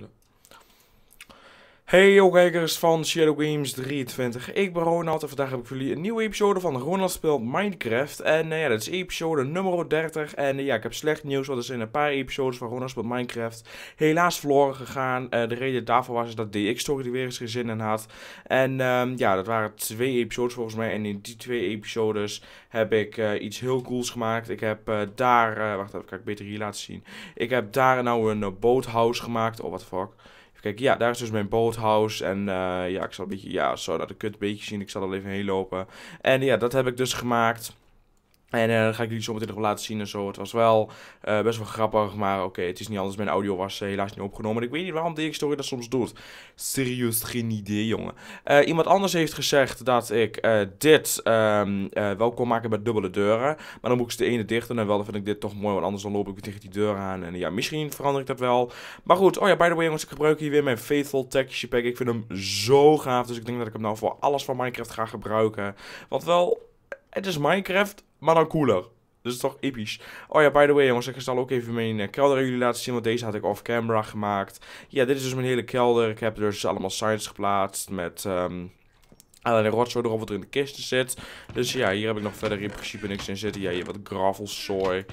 là. Hey yo kijkers van Shadow Games 23, ik ben Ronald en vandaag heb ik voor jullie een nieuwe episode van Ronald speelt Minecraft. En eh, ja, dat is episode nummer 30 en eh, ja, ik heb slecht nieuws, want er zijn een paar episodes van Ronald speelt Minecraft helaas verloren gegaan. Eh, de reden daarvoor was dat DX-story er weer eens geen in had. En ehm, ja, dat waren twee episodes volgens mij en in die twee episodes heb ik iets heel cools gemaakt. Ik heb daar, wacht even, kan ik beter hier laten zien. Ik heb daar nou een boothouse gemaakt, oh what the fuck. Kijk, ja, daar is dus mijn boathouse. En eh, ja, ik zal een beetje, ja, zo, dat het een beetje zien. Ik zal er even heen lopen. En ja, dat heb ik dus gemaakt. En uh, eh, dat ga ik jullie zo meteen nog laten zien en zo. Het was wel eh, best wel grappig, maar oké, het is niet anders. Mijn audio was eh, helaas niet opgenomen. Ik weet niet waarom DX Story dat soms doet. Serieus, geen idee, jongen. iemand anders heeft gezegd dat ik dit ehm, wel kon maken met dubbele deuren. Maar dan moet ik ze de ene dicht en dan wel dan vind ik dit toch mooi, want anders dan loop ik tegen die deur aan. En ja, misschien verander ik dat wel. Maar goed, oh ja, by the way jongens, ik gebruik hier weer mijn Faithful Texture Pack. Ik vind hem zo gaaf, dus ik denk dat ik hem nou voor alles van Minecraft ga gebruiken. Want wel, het is Minecraft, maar dan cooler. Dus toch episch. Oh ja, by the way jongens, ik zal ook even mijn eh, kelder aan jullie laten zien. Want deze had ik off-camera gemaakt. Ja, dit is dus mijn hele kelder. Ik heb dus allemaal signs geplaatst met... Um Alleen rotzooi erop wat er in de kisten zit. Dus ja, hier heb ik nog verder in principe niks in zitten. Ja, hier wat gravelzooi.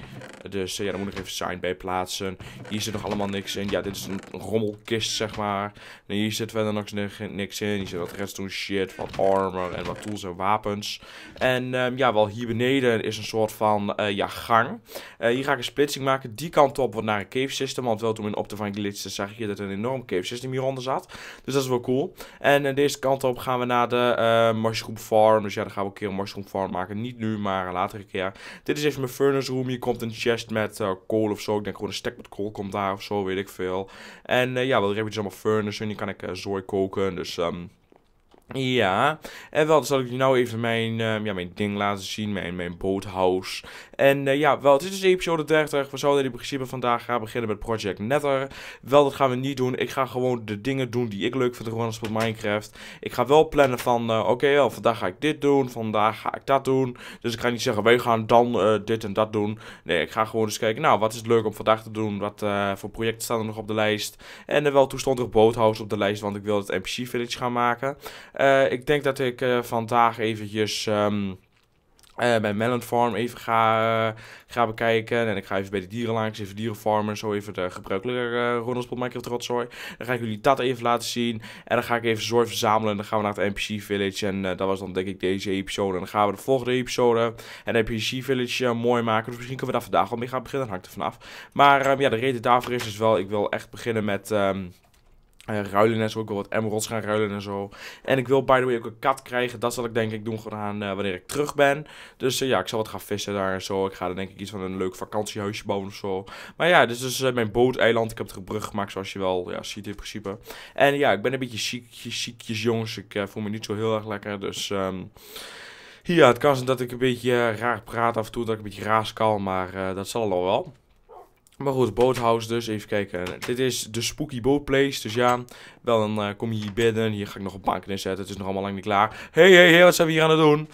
Dus eh, ja, daar moet ik even sign bij plaatsen. Hier zit nog allemaal niks in. Ja, dit is een rommelkist, zeg maar. En hier zit verder nog niks in. Hier zit wat redstone shit, wat armor en wat tools en wapens. En ehm, ja, wel hier beneden is een soort van eh, ja, gang. Eh, hier ga ik een splitsing maken. Die kant op wordt naar een cave system. Want wel toen in Optifine glitste zag ik hier dat er een enorm cave system hieronder zat. Dus dat is wel cool. En deze kant op gaan we naar de uh, eh, mushroom farm. Dus ja, dan gaan we een keer een mushroom farm maken. Niet nu, maar later latere keer. Dit is even mijn furnace room. Hier komt een chest met eh, kool of zo. Ik denk gewoon een stack met kool komt daar of zo, weet ik veel. En eh, ja, wel, heb je dus allemaal furnace. En die kan ik zooi koken, dus... Ehm, ja, en wel, zal ik je nou even mijn, ehm, ja, mijn ding laten zien, mijn, mijn boothouse. En eh, ja, wel, het is dus episode 30. We zouden in principe vandaag gaan beginnen met Project Nether. Wel, dat gaan we niet doen. Ik ga gewoon de dingen doen die ik leuk vind te als op Minecraft. Ik ga wel plannen van, eh, oké, okay, vandaag ga ik dit doen, vandaag ga ik dat doen. Dus ik ga niet zeggen, wij gaan dan eh, dit en dat doen. Nee, ik ga gewoon eens kijken, nou, wat is leuk om vandaag te doen? Wat voor projecten staan er nog op de lijst? En wel, toen stond Boathouse op de lijst, want ik wil het NPC Village gaan maken. ik denk dat ik vandaag eventjes... Ehm, eh, bij Melon Farm even ga, eh, gaan bekijken. En ik ga even bij de langs even dierenfarmen, zo even de gebruikelijke uh, eh, Ronald Spot Minecraft rotzooi. Dan ga ik jullie dat even laten zien. En dan ga ik even zorg verzamelen. En dan gaan we naar het NPC Village. En dat was dan denk ik deze episode. En dan gaan we de volgende episode en NPC Village mooi maken. Dus misschien kunnen we daar vandaag al mee gaan beginnen. Dan hangt er vanaf. Maar ehm, ja, de reden daarvoor is dus wel, ik wil echt beginnen met... Ehm, Ah ruilen en zo. Ik wil wat emeralds gaan ruilen en zo. En ik wil by the way ook een kat krijgen. Dat zal ik denk ik doen gewoon uh, wanneer ik terug ben. Dus eh, ja, ik zal wat gaan vissen daar en zo. Ik ga dan denk ik iets van een leuk vakantiehuisje bouwen of zo. Maar ja, dit is dus eh, mijn booteiland. Ik heb er een brug gemaakt zoals je wel ja, ziet in principe. En ja, ik ben een beetje ziekjes, ziekjes jongens. Ik voel me niet zo heel erg lekker. Dus... Um... Ja, het kan zijn dat ik een beetje raar praat af en toe, dat ik een beetje raas kan, maar dat zal al wel. Maar goed, boothouse dus. Even kijken. Dit is de spooky boat place. Dus ja, wel dan eh, kom je hier binnen. Hier ga ik nog een bank inzetten Het is nog allemaal lang niet klaar. Hé, hé, hé, wat zijn we hier aan het doen?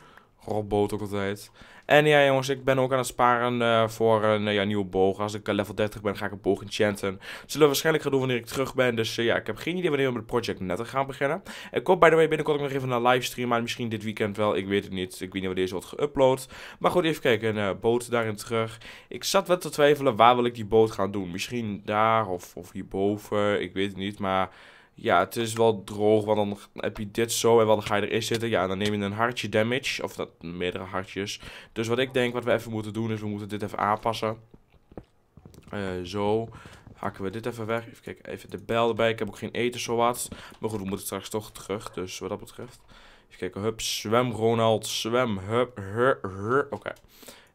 Robot ook altijd. En ja, jongens, ik ben ook aan het sparen eh, voor een eh, ja, nieuwe boog. Als ik eh, level 30 ben, ga ik een boog enchanten. chanten. Zullen we waarschijnlijk gaan doen wanneer ik terug ben. Dus ja, ik heb geen idee wanneer we met het project net gaan beginnen. Ik hoop, by the way, binnenkort ook nog even een livestream. Maar misschien dit weekend wel, ik weet het niet. Ik weet niet wanneer deze wordt geüpload. Maar goed, even kijken. Een boot daarin terug. Ik zat wel te twijfelen, waar wil ik die boot gaan doen? Misschien daar of, of hierboven, ik weet het niet. Maar ja, het is wel droog, want dan heb je dit zo en dan ga je erin zitten. Ja, dan neem je een hartje damage, of dat, meerdere hartjes. Dus wat ik denk, wat we even moeten doen, is we moeten dit even aanpassen. Eh, zo, hakken we dit even weg. Even kijken, even de bel erbij. Ik heb ook geen eten zo wat Maar goed, we moeten straks toch terug, dus wat dat betreft. Even kijken, hup, zwem Ronald, zwem, hup, hup, hup. Oké.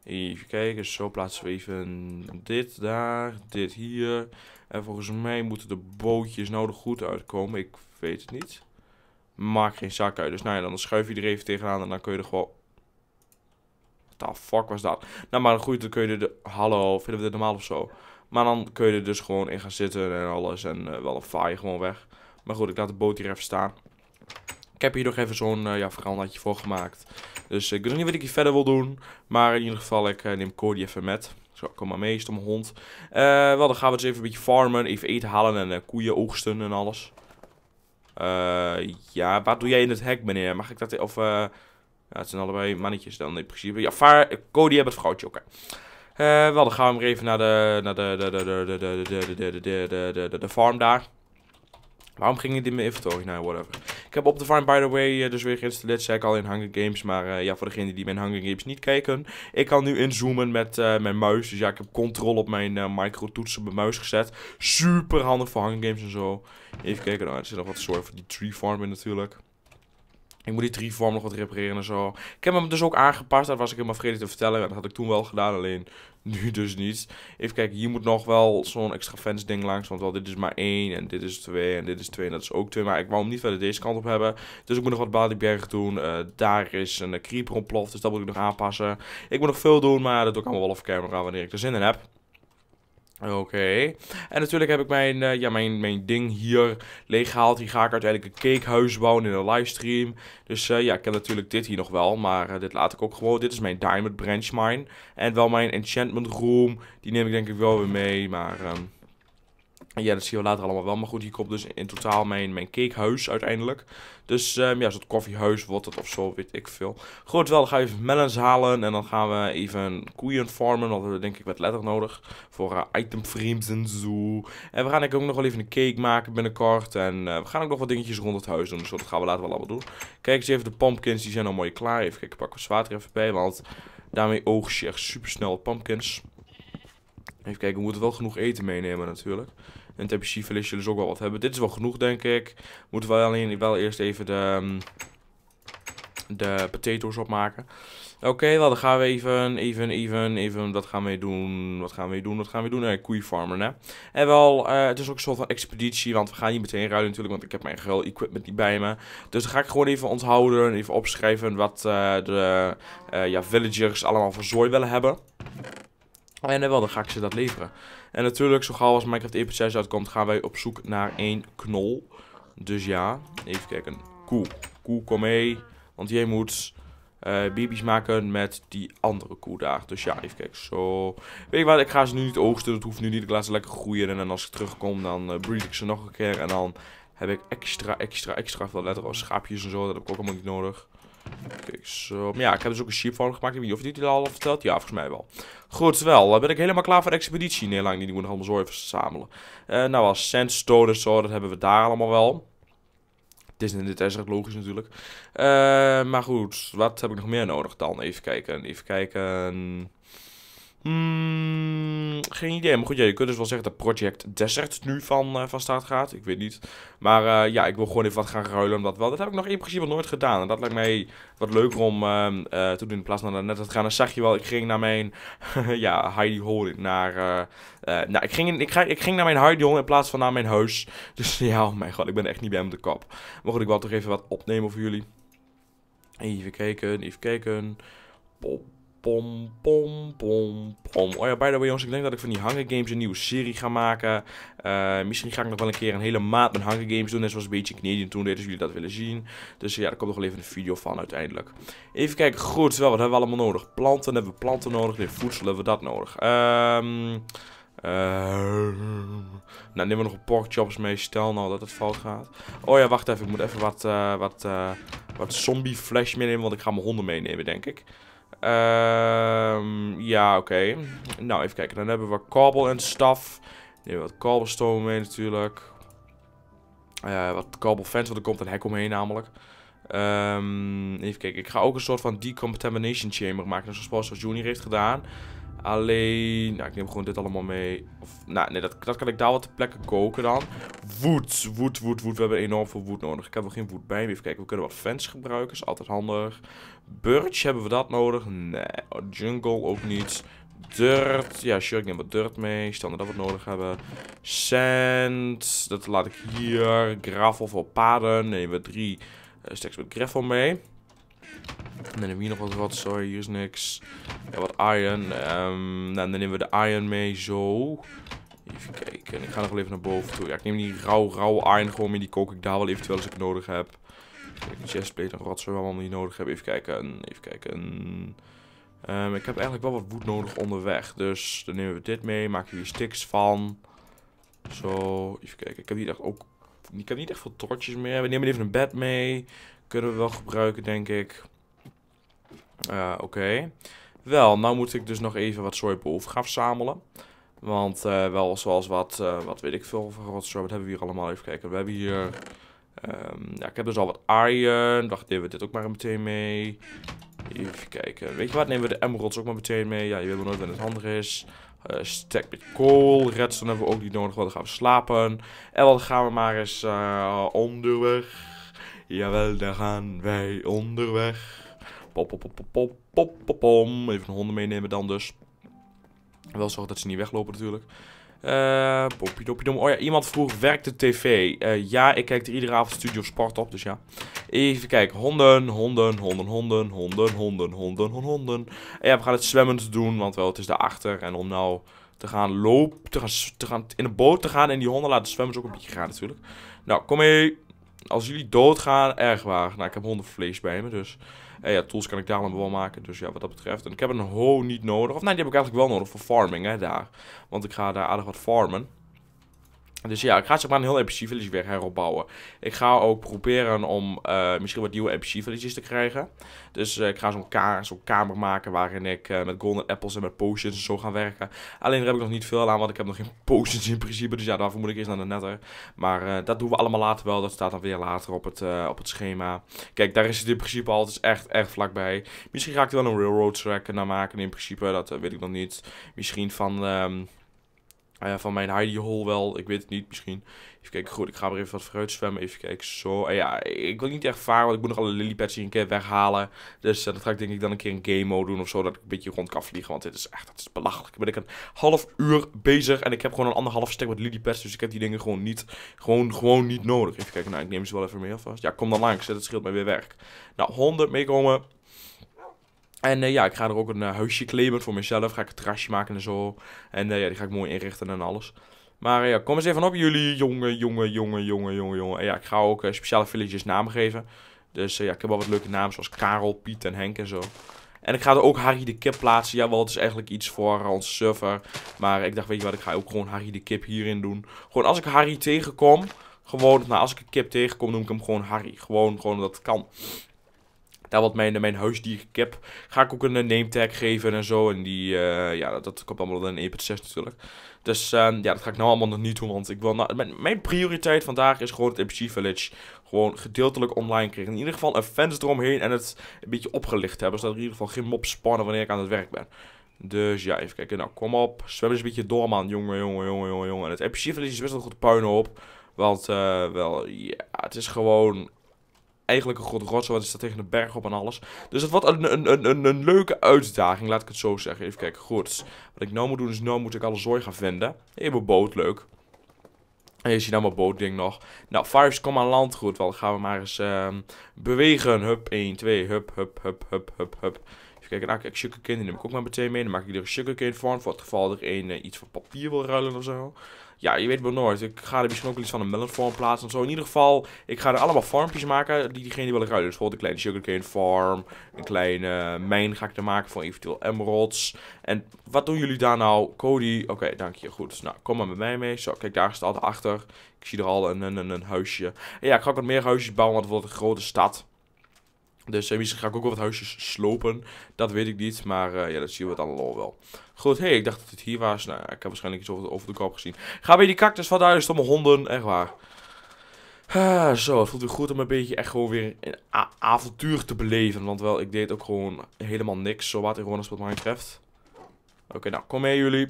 Even kijken, zo plaatsen we even dit daar, dit hier. En volgens mij moeten de bootjes nou er goed uitkomen. Ik weet het niet. Maak geen zak uit. Dus nou ja, dan schuif je er even tegenaan en dan kun je er gewoon... What the fuck was dat? Nou, maar goed, dan kun je er... De... Hallo, vinden we dit normaal of zo? Maar dan kun je er dus gewoon in gaan zitten en alles. En eh, wel een vaai gewoon weg. Maar goed, ik laat de boot hier even staan. Ik heb hier nog even zo'n uh, ja, verandertje voor gemaakt. Dus eh, ik weet nog niet wat ik hier verder wil doen. Maar in ieder geval, ik neem Cody even met. Zo, kom maar mee, stomme hond. wel, dan gaan we dus even een beetje farmen. Even eten halen en koeien oogsten en alles. ja, wat doe jij in het hek, meneer? Mag ik dat... Of, ja, het zijn allebei mannetjes dan in principe. Ja, vaar, Cody hebben het vrouwtje, oké. wel, dan gaan we maar even naar de, naar de, de, de, de, de, de, de, de, de, de, de, de farm daar. Waarom ging het in mijn inventory? Nou, whatever. Ik heb op farm by the way, eh, dus weer geïnstalleerd. Zei ik al in Hunger Games. Maar eh, ja, voor degenen die mijn Hunger Games niet kijken. Ik kan nu inzoomen met eh, mijn muis. Dus ja, ik heb control op mijn micro toetsen op mijn muis gezet. Super handig voor Hunger Games en zo. Even kijken. Nou, er zit nog wat zorg voor die tree farming natuurlijk. Ik moet die vormen nog wat repareren en zo. Ik heb hem dus ook aangepast. Dat was ik helemaal vergeten te vertellen. Dat had ik toen wel gedaan, alleen nu dus niet. Even kijken, hier moet nog wel zo'n extra fence ding langs. Want wel, dit is maar één en dit is twee en dit is twee en dat is ook twee. Maar ik wou hem niet verder deze kant op hebben. Dus ik moet nog wat Baliberg doen. Eh, daar is een creeper ontploft, dus dat moet ik nog aanpassen. Ik moet nog veel doen, maar dat doe ik allemaal wel off camera wanneer ik er zin in heb. Oké. En natuurlijk heb ik mijn, eh, ja, mijn, mijn ding hier leeggehaald. Die ga ik uiteindelijk een cakehuis bouwen in een livestream. Dus eh, ja, ik heb natuurlijk dit hier nog wel. Maar eh, dit laat ik ook gewoon. Dit is mijn diamond branch mine. En wel mijn enchantment room. Die neem ik denk ik wel weer mee. Maar... Ehm, ja, dat zien we later allemaal wel. Maar goed, hier komt dus in totaal mijn, mijn cakehuis uiteindelijk. Dus um, ja, zo'n koffiehuis wordt het of zo, weet ik veel. Goed, wel, dan gaan we even melons halen. En dan gaan we even koeien farmen. Want we denk ik wat letter nodig. Voor uh, eh, frames en zo. En we gaan ook nog wel even een cake maken binnenkort. En eh, we gaan ook nog wat dingetjes rond het huis doen. Dus dat gaan we later wel allemaal doen. Kijk eens even, de pumpkins die zijn al mooi klaar. Even kijken, pak wat water even bij. Want daarmee oogst je echt super snel pumpkins. Even kijken, we moeten wel genoeg eten meenemen natuurlijk een temperaturverlies zullen ze ook wel wat hebben. Dit is wel genoeg, denk ik. Moeten we alleen wel eerst even de, ehm, de potatoes opmaken. Oké, wel, dan gaan we even, even, even, even, wat gaan we doen, wat gaan we doen, wat gaan we doen? Eh, koeienfarmen, hè. En wel, eh, het is ook een soort van expeditie, want we gaan niet meteen ruilen natuurlijk, want ik heb mijn geil equipment niet bij me. Dus dan ga ik gewoon even onthouden en even opschrijven wat eh, de eh, ja, villagers allemaal voor zooi willen hebben. Oh en wel, dan ga ik ze dat leveren. En natuurlijk, zo gauw als Minecraft 1.6 uitkomt, gaan wij op zoek naar één knol. Dus ja, even kijken. Koe. Koe, kom mee. Want jij moet uh, baby's maken met die andere koe daar. Dus ja, even kijken. Zo. Weet je wat, ik ga ze nu niet oogsten. Dat hoeft nu niet. Ik laat ze lekker groeien. En dan als ik terugkom, dan eh, breed ik ze nog een keer. En dan heb ik extra, extra, extra veel letteren als schaapjes en zo. Dat heb ik ook allemaal niet nodig. Kijk zo. Maar ja, ik heb dus ook een sheep van gemaakt. Ik weet niet of jullie het al verteld. Ja, volgens mij wel. Goed, wel. ben ik helemaal klaar voor de expeditie. Nee, lang niet. Ik moet allemaal zo even verzamelen. Eh, nou, als sandstone en zo, dat hebben we daar allemaal wel. Het is dit logisch natuurlijk. Eh, maar goed, wat heb ik nog meer nodig dan? Even kijken, even kijken... Hmm, geen idee. Maar goed, je kunt dus wel zeggen dat Project Desert nu van, eh, van staat gaat. Ik weet niet. Maar eh, ja, ik wil gewoon even wat gaan ruilen. Omdat wel, dat heb ik nog in principe nooit gedaan. En dat lijkt mij wat leuker om uh, te doen in plaats van net te gaan. Dan zag je wel, ik ging naar mijn ja, Heidi Hole. Naar, nou, ik, ging ik, ik ging naar mijn Heidi Hole in plaats van naar mijn huis. Dus ja, oh mijn god, ik ben echt niet bij hem de kop. Maar goed, ik wil toch even wat opnemen voor jullie. Even kijken, even kijken. Pop pom, pom, pom, pom. Oh ja, by the way jongens, ik denk dat ik van die Hunger Games een nieuwe serie ga maken. Eh, misschien ga ik nog wel een keer een hele maat met Hunger Games doen. Net zoals een beetje Canadian toen deed, als jullie dat willen zien. Dus ja, daar komt nog wel even een video van uiteindelijk. Even kijken, goed, wel, wat hebben we allemaal nodig? Planten, hebben we planten nodig? Nee, voedsel hebben we dat nodig. Ehm... Eh, nou, nemen we nog een chops mee. Stel nou dat het fout gaat. Oh ja, wacht even. Ik moet even wat, uh, wat, wat zombie flash meenemen. Want ik ga mijn honden meenemen, denk ik. Um, ja, oké. Nou, even kijken. Dan hebben we kabel en staf. nee, wat kabelstone mee natuurlijk. Uh, wat kabelfans, want er komt een hek omheen namelijk. Um, even kijken. Ik ga ook een soort van decontamination chamber maken. Zoals Sports Junior heeft gedaan. Alleen, nou ik neem gewoon dit allemaal mee. Of, nou nee, dat, dat kan ik daar wat plekken koken dan. Woed, wood, wood, wood. We hebben enorm veel wood nodig. Ik heb wel geen wood bij Even kijken, we kunnen wat fans gebruiken. Is altijd handig. Birch, hebben we dat nodig? Nee, oh, jungle ook niet. Dirt, ja sure, ik neem wat dirt mee. Stel dat we het nodig hebben. Sand, dat laat ik hier. Gravel voor paden, Neem we drie uh, stacks met gravel mee. En dan hebben we hier nog wat, wat sorry, hier is niks. Ja, wat iron. Ehm, nou, dan nemen we de iron mee, zo. Even kijken, ik ga nog even naar boven toe. Ja, ik neem die rauw, rauw iron gewoon mee, die kook ik daar wel eventueel als ik nodig heb. Een chestplate en rotzooi allemaal niet nodig hebben. Even kijken, even kijken. Ehm, ik heb eigenlijk wel wat wood nodig onderweg. Dus dan nemen we dit mee, maken hier sticks van. Zo, even kijken. Ik heb hier echt ook... Ik heb niet echt veel tortjes meer. We nemen even een bed mee. Kunnen we wel gebruiken, denk ik. Oké. Wel, nou moet ik dus nog even wat boven gaan verzamelen. Want eh, wel zoals wat, eh, wat weet ik veel, wat, zo, wat hebben we hier allemaal? Even kijken, we hebben hier... Ehm, ja, ik heb dus al wat iron. Dacht, nemen we dit ook maar meteen mee. Even kijken. Weet je wat? Nemen we de emeralds ook maar meteen mee. Ja, je weet wel nooit wat het handig is. Uh, stack met kool. Redstone hebben we ook niet nodig, want gaan we slapen. En wat gaan we maar eens onderweg Jawel, daar gaan wij onderweg. Pop, pop, pop, pop, pop, pop, pom. Even een honden meenemen dan dus. Wel zorgen dat ze niet weglopen natuurlijk. Uh, dom. Oh ja, iemand vroeg, werkt de tv? Eh, ja, ik kijk er iedere avond Studio Sport op, dus ja. Even kijken. Honden, honden, honden, honden, honden, honden, honden, honden. En eh, ja, we gaan het zwemmend dus doen, want wel, het is daarachter. En om nou te gaan lopen, te gaan, te gaan in de boot te gaan en die honden laten zwemmen is ook een beetje gaan natuurlijk. Nou, kom mee als jullie doodgaan, erg waar. Nou, ik heb vlees bij me, dus... eh ja, tools kan ik daar allemaal wel maken. Dus ja, wat dat betreft. En ik heb een hoe niet nodig. Of nee, die heb ik eigenlijk wel nodig voor farming, hè, daar. Want ik ga daar aardig wat farmen. Dus ja, ik ga zeg maar een heel NPC Village weer heropbouwen. Ik ga ook proberen om eh, misschien wat nieuwe NPC Villages te krijgen. Dus eh, ik ga zo'n ka zo kamer maken waarin ik eh, met golden apples en met potions en zo ga werken. Alleen daar heb ik nog niet veel aan, want ik heb nog geen potions in principe. Dus ja, daarvoor moet ik eerst naar de netter. Maar dat doen we allemaal later wel. Dat staat dan weer later op het, op het schema. Kijk, daar is het in principe al. Het is echt, echt vlakbij. Misschien ga ik er wel een railroad track naar maken in principe. Dat weet ik nog niet. Misschien van... Ehm, Ah ja, van mijn Heidi Hol wel. Ik weet het niet, misschien. Even kijken, goed, ik ga maar even wat vooruit zwemmen. Even kijken, zo. En ah ja, ik wil niet echt varen, want ik moet nog alle lilypads hier een keer weghalen. Dus eh, dat ga ik denk ik dan een keer in game mode doen of zo. Dat ik een beetje rond kan vliegen, want dit is echt dat is belachelijk. Ben ik een half uur bezig en ik heb gewoon een anderhalf stek met lilypads. Dus ik heb die dingen gewoon niet, gewoon, gewoon niet nodig. Even kijken, nou, ik neem ze wel even mee alvast. Ja, kom dan langs, het dat scheelt mij weer werk. Nou, 100 meekomen. En eh, ja, ik ga er ook een eh, huisje claimen voor mezelf. Ga ik een terrasje maken en zo. En eh, ja, die ga ik mooi inrichten en alles. Maar ja, kom eens even op jullie, jonge jonge jonge jonge jonge jonge En ja, ik ga ook speciale villages namen geven. Dus ja, ik heb wel wat leuke namen zoals Karel, Piet en Henk en zo. En ik ga er ook Harry de Kip plaatsen. Jawel, het is eigenlijk iets voor onze server. Maar ik dacht, weet je wat, ik ga ook gewoon Harry de Kip hierin doen. Gewoon als ik Harry tegenkom, gewoon, nou als ik een kip tegenkom, noem ik hem gewoon Harry. Gewoon, gewoon dat kan daar wat mijn, mijn huisdier ik heb, ga ik ook een eh, name tag geven en zo. En die, eh, ja, dat, dat komt allemaal in 1.6 natuurlijk. Dus eh, ja, dat ga ik nou allemaal nog niet doen, want ik wil nou, mijn, prioriteit vandaag is gewoon het Epic Village gewoon gedeeltelijk online krijgen. In ieder geval een fence eromheen en het een beetje opgelicht hebben, zodat er in ieder geval geen mop spannen wanneer ik aan het werk ben. Dus ja, even kijken. Nou, kom op. Zwem eens een beetje door, man. Jongen, jongen, jongen, jongen, jongen. En het Epic Village is best wel goed puin op Want, uh, wel, ja, het is gewoon eigenlijk een grote wat is staat tegen de berg op en alles. Dus het wordt een, een, een, een, leuke uitdaging, laat ik het zo zeggen. Even kijken, goed. Wat ik nou moet doen is, nou moet ik alle zooi gaan vinden. Even een boot, leuk. En je ziet nou mijn bootding nog. Nou, fires kom aan land. Goed, wel, gaan we maar eens ehm, bewegen. Hup, 1, 2, hup, hup, hup, hup, hup, hup. Even kijken, nou, kijk, sugarcane, die neem ik ook maar meteen mee. Dan maak ik er een sugarcane van, voor het geval er een eh, iets van papier wil ruilen of zo ja, je weet wel nooit. Ik ga er misschien ook iets van een melon plaatsen zo. In ieder geval, ik ga er allemaal farmpjes maken die diegene willen ruilen. Dus bijvoorbeeld een kleine sugarcane farm, een kleine eh, mijn ga ik er maken voor eventueel emeralds. En wat doen jullie daar nou? Cody, oké, dank je. Goed, dus nou, kom maar met mij mee. Zo, kijk, daar staat achter. Ik zie er al een, een, een, een huisje. En ja, ik ga ook wat meer huisjes bouwen, want we wordt een grote stad. Dus uh, misschien ga ik ook wel wat huisjes slopen. Dat weet ik niet. Maar eh, ja, dat zien we dan allemaal wel. Goed, hé, hey, ik dacht dat het hier was. Nou, ik heb waarschijnlijk iets over de, over de kop gezien. Ga bij die cactus van huis, stomme honden. Echt waar. Ah, zo, het voelt weer goed om een beetje echt gewoon weer een avontuur te beleven. Want wel, ik deed ook gewoon helemaal niks. Zo wat, gewoon Ronald's Minecraft. Oké, nou, kom mee jullie.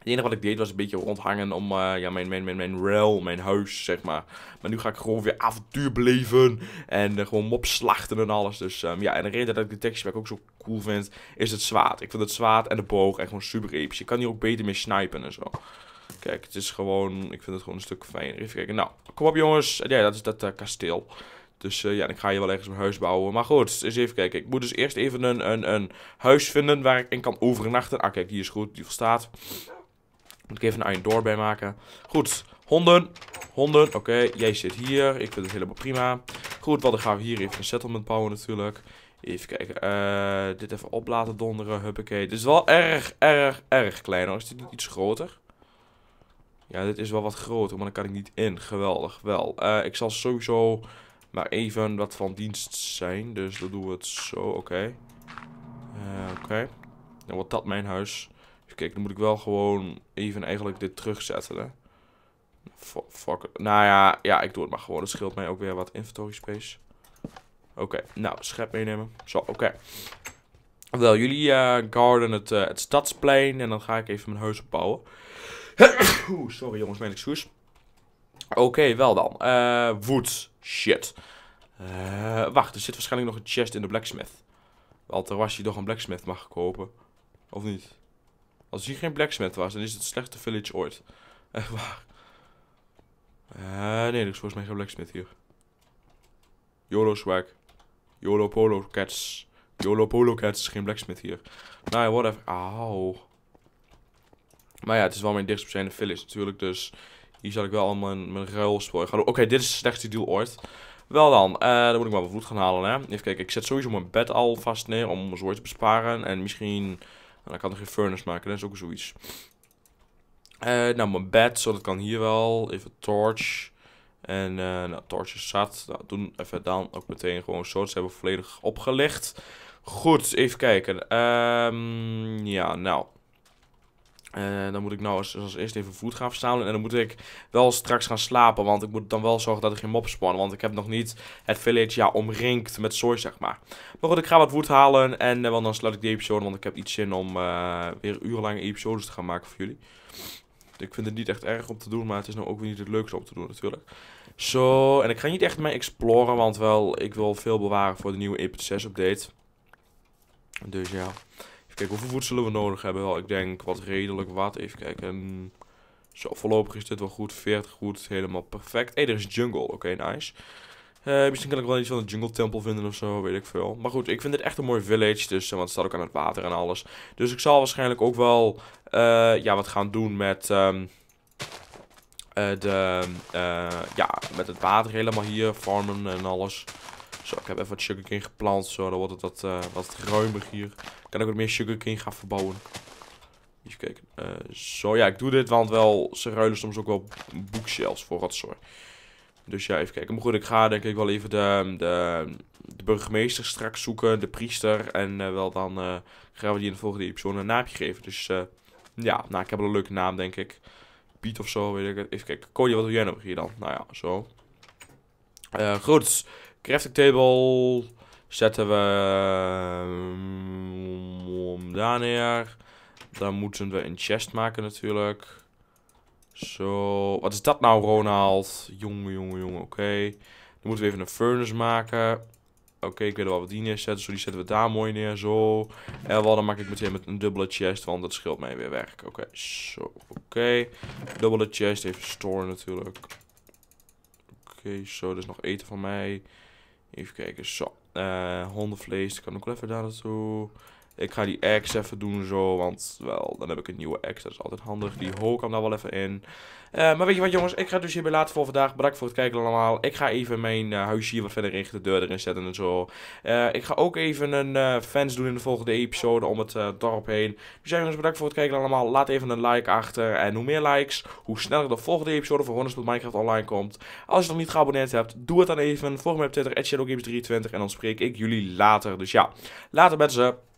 Het enige wat ik deed was een beetje rondhangen om eh, ja, mijn, mijn, mijn, mijn rail, mijn huis, zeg maar. Maar nu ga ik gewoon weer avontuur beleven en eh, gewoon mop en alles. Dus ehm, ja, en de reden dat ik de textwerk ook zo cool vind, is het zwaard. Ik vind het zwaard en de boog echt gewoon super episch. Je kan hier ook beter mee snipen en zo. Kijk, het is gewoon, ik vind het gewoon een stuk fijner. Even kijken, nou, kom op jongens. Ja, dat is dat eh, kasteel. Dus ja, ik ga hier wel ergens een huis bouwen. Maar goed, eens even kijken. Ik moet dus eerst even een, een, een huis vinden waar ik in kan overnachten. Ah, kijk, die is goed, die volstaat. Moet ik even een iron door bij maken. Goed, honden. Honden, oké. Jij zit hier. Ik vind het helemaal prima. Goed, wat dan gaan we hier even een settlement bouwen natuurlijk. Even kijken. Eh, dit even op laten donderen. Huppakee. Dit is wel erg, erg, erg klein hoor. Is dit niet iets groter? Ja, dit is wel wat groter, maar dan kan ik niet in. Geweldig, wel. Eh, ik zal sowieso maar even wat van dienst zijn. Dus dan doen we het zo, oké. Eh, oké. Okay. Nou, dan wordt dat mijn huis. Dus kijk, dan moet ik wel gewoon even eigenlijk dit terugzetten, Fuck Nou ja, ja, ik doe het maar gewoon. Dat scheelt mij ook weer wat inventory space. Oké, nou, schep meenemen. Zo, oké. Wel, jullie eh, garden het, eh, het stadsplein. En dan ga ik even mijn huis opbouwen. Oeh, sorry jongens, mijn excuus. Oké, wel dan. Eh, wood. Shit. wacht, er zit waarschijnlijk nog een chest in de blacksmith. Want er was je toch een blacksmith mag kopen. Of niet? Als hier geen blacksmith was, dan is het slechte village ooit. Echt waar. Uh, nee, er is volgens mij geen blacksmith hier. YOLO swag. YOLO polo cats. YOLO polo cats geen blacksmith hier. Nou whatever. Auw. Maar ja, het is wel mijn dichtstbijzijnde village natuurlijk, dus... Hier zal ik wel allemaal mijn, ruil ruilspoor gaan doen. Oké, dit is het slechtste deal ooit. Wel dan, uh, dan moet ik maar wat voet gaan halen, hè. Even kijken, ik zet sowieso mijn bed al vast neer om zooi te besparen. En misschien en dan kan ik een furnace maken. Dat is ook zoiets. Eh, nou, mijn bed. Zo, dat kan hier wel. Even torch. En uh, nou, torch is zat. Nou, doen even dan ook meteen gewoon zo. Ze hebben volledig opgelicht. Goed, even kijken. Ehm, ja, nou. Uh, dan moet ik nou als, als eerst even voet gaan verzamelen. En dan moet ik wel straks gaan slapen. Want ik moet dan wel zorgen dat ik geen mobs spawnen. Want ik heb nog niet het village ja, omringd met zooi, zeg maar. Maar goed, ik ga wat voet halen. En eh, dan sluit ik die episode. Want ik heb iets zin om eh, weer urenlange episodes te gaan maken voor jullie. Ik vind het niet echt erg om te doen. Maar het is nou ook weer niet het leukste om te doen natuurlijk. Zo, en ik ga niet echt mee exploren. Want wel, ik wil veel bewaren voor de nieuwe ep 6 update. Dus ja kijken, hoeveel voedsel we nodig hebben? Wel, ik denk wat redelijk wat. Even kijken. Ehm, zo, voorlopig is dit wel goed. 40 goed, helemaal perfect. Hé, hey, er is jungle. Oké, nice. Eh, misschien kan ik wel iets van een jungle tempel vinden of zo, weet ik veel. Maar goed, ik vind dit echt een mooi village, dus, eh, want het staat ook aan het water en alles. Dus ik zal waarschijnlijk ook wel eh, ja, wat gaan doen met, ehm, de, ehm, ja, met het water helemaal hier, farmen en alles ik heb even wat sugarcane geplant. Zo, dan wordt het wat, uh, wat ruimer hier. kan ik wat meer sugarcane gaan verbouwen. Even kijken. Eh, zo, ja, ik doe dit, want wel, ze ruilen soms ook wel bookshelves voor wat rotzooi. Dus ja, even kijken. Maar goed, ik ga denk ik wel even de, de, de burgemeester straks zoeken, de priester. En eh, wel dan gaan we die in de volgende episode een naamje geven. Dus ja, nou, ik heb een leuke naam, denk ik. Piet of zo, weet ik het. Even kijken. Cody, wat wil jij nou hier dan? Nou ja, zo. goed. Crafting table zetten we um, daar neer. Dan moeten we een chest maken natuurlijk. Zo, wat is dat nou Ronald? Jonge, jongen, jongen, oké. Dan moeten we even een furnace maken. Oké, ik weet wel wat we die neerzetten. Zo, die zetten we daar mooi neer, zo. En wel, dan maak ik meteen met een dubbele chest, want dat scheelt mij weer werk. Oké, zo, oké. Dubbele chest, even store natuurlijk. Oké, zo, dus nog eten van mij. Even kijken, zo. Eh, hondenvlees, kan ook wel even daar naartoe. Ik ga die X even doen zo, want wel, dan heb ik een nieuwe X, Dat is altijd handig. Die ho hem daar wel even in. Eh, maar weet je wat jongens, ik ga het dus hierbij laten voor vandaag. Bedankt voor het kijken allemaal. Ik ga even mijn eh, huisje hier wat verder richten, de deur erin zetten en zo. Eh, ik ga ook even een fans doen in de volgende episode om het dorp heen. Dus jij jongens, bedankt voor het kijken allemaal. Laat even een like achter. En hoe meer likes, hoe sneller de volgende episode van Honest Minecraft online komt. Als je nog niet geabonneerd hebt, doe het dan even. Volg me op Twitter, shadowgames23. En dan spreek ik jullie later. Dus ja, later met ze.